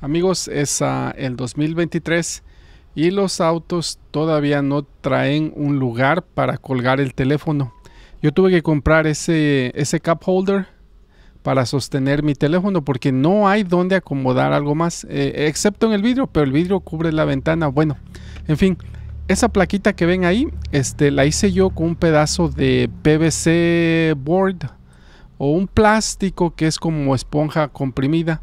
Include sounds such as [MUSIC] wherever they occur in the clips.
Amigos, es el 2023 y los autos todavía no traen un lugar para colgar el teléfono. Yo tuve que comprar ese, ese cup holder para sostener mi teléfono porque no hay donde acomodar algo más, eh, excepto en el vidrio, pero el vidrio cubre la ventana. Bueno, en fin, esa plaquita que ven ahí, este, la hice yo con un pedazo de PVC board o un plástico que es como esponja comprimida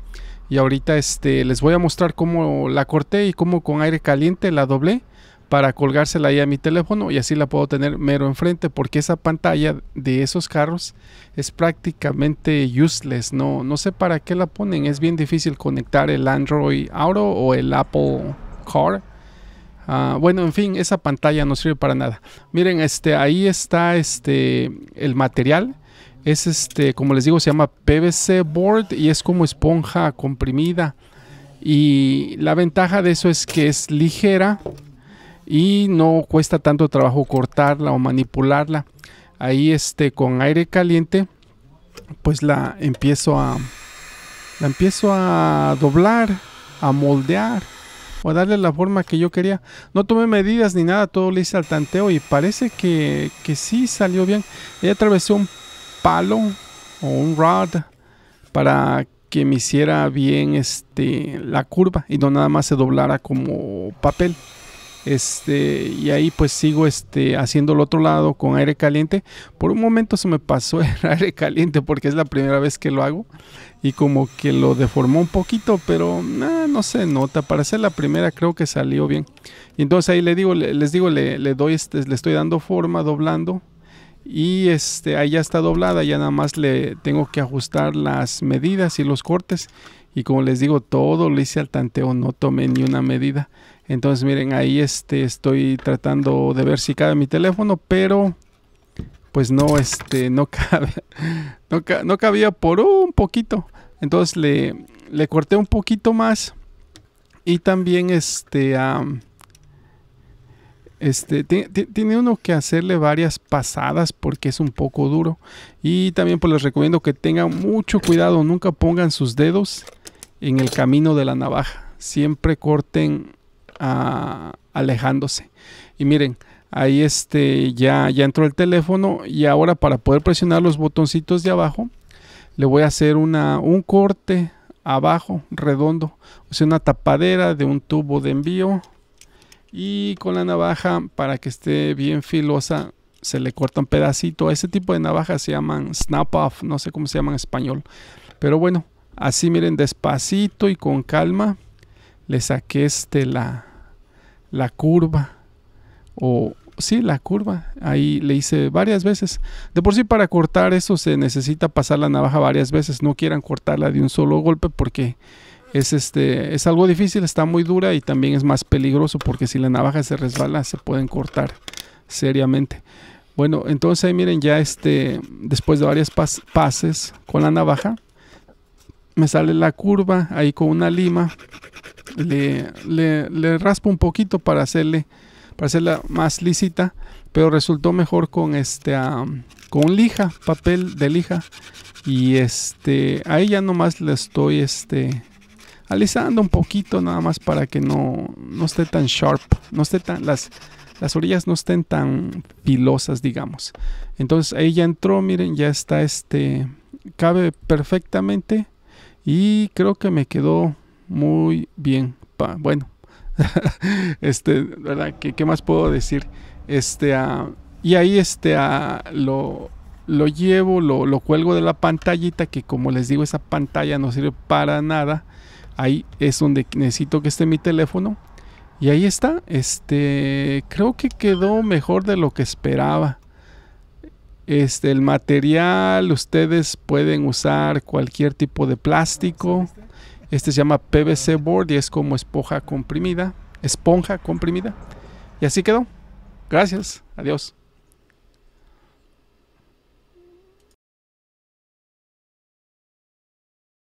y ahorita este, les voy a mostrar cómo la corté y cómo con aire caliente la doblé para colgársela ahí a mi teléfono y así la puedo tener mero enfrente porque esa pantalla de esos carros es prácticamente useless, no, no sé para qué la ponen, es bien difícil conectar el Android Auto o el Apple Car. Ah, bueno, en fin, esa pantalla no sirve para nada. Miren, este, ahí está este, el material es este, como les digo, se llama PVC board y es como esponja comprimida. Y la ventaja de eso es que es ligera y no cuesta tanto trabajo cortarla o manipularla. Ahí este con aire caliente pues la empiezo a la empiezo a doblar, a moldear o a darle la forma que yo quería. No tomé medidas ni nada, todo le hice al tanteo y parece que, que sí salió bien. Ella atravesó un palo o un rod para que me hiciera bien este, la curva y no nada más se doblara como papel. Este, y ahí pues sigo este, haciendo el otro lado con aire caliente. Por un momento se me pasó [LAUGHS] el aire caliente porque es la primera vez que lo hago y como que lo deformó un poquito, pero ah, no se nota. Para hacer la primera creo que salió bien. Y entonces ahí le digo, les digo, le doy este, le estoy dando forma, doblando y este ahí ya está doblada ya nada más le tengo que ajustar las medidas y los cortes y como les digo todo lo hice al tanteo no tomé ni una medida entonces miren ahí este estoy tratando de ver si cabe mi teléfono pero pues no este no [LAUGHS] cabe no, cabía por un poquito entonces le, le corté un poquito más y también este este, tiene uno que hacerle varias pasadas porque es un poco duro. Y también pues, les recomiendo que tengan mucho cuidado, nunca pongan sus dedos en el camino de la navaja. Siempre corten ah, alejándose. Y miren, ahí este ya, ya entró el teléfono y ahora para poder presionar los botoncitos de abajo, le voy a hacer un corte abajo redondo, o sea, una tapadera de un tubo de envío y con la navaja para que esté bien filosa se le corta un pedacito. Ese tipo de navajas se llaman snap off, no sé cómo se llama en español. Pero bueno, así miren despacito y con calma le saqué este la la curva o sí, la curva. Ahí le hice varias veces. De por sí para cortar eso se necesita pasar la navaja varias veces. No quieran cortarla de un solo golpe porque es, este, es algo difícil, está muy dura y también es más peligroso porque si la navaja se resbala se pueden cortar seriamente. Bueno, entonces miren ya este, después de varias pases con la navaja, me sale la curva ahí con una lima, le, raspo un poquito para hacerle para hacerla más lisita, pero resultó mejor con este con lija, papel de lija y este ahí ya nomás le estoy este alisando un poquito nada más para que no, no esté tan sharp, no esté tan, las, las orillas no estén tan pilosas, digamos. Entonces ahí ya entró, miren, ya está este, cabe perfectamente y creo que me quedó muy bien. bueno, [LAUGHS] este, ¿verdad? ¿Qué, ¿Qué, más puedo decir? Este, ah, y ahí este, ah, lo, lo llevo, lo, lo cuelgo de la pantallita, que como les digo, esa pantalla no sirve para nada. Ahí es donde necesito que esté mi teléfono. Y ahí está. Este, creo que quedó mejor de lo que esperaba. Este, el material, ustedes pueden usar cualquier tipo de plástico. Este se llama PVC board y es como esponja comprimida, esponja comprimida. Y así quedó. Gracias. Adiós.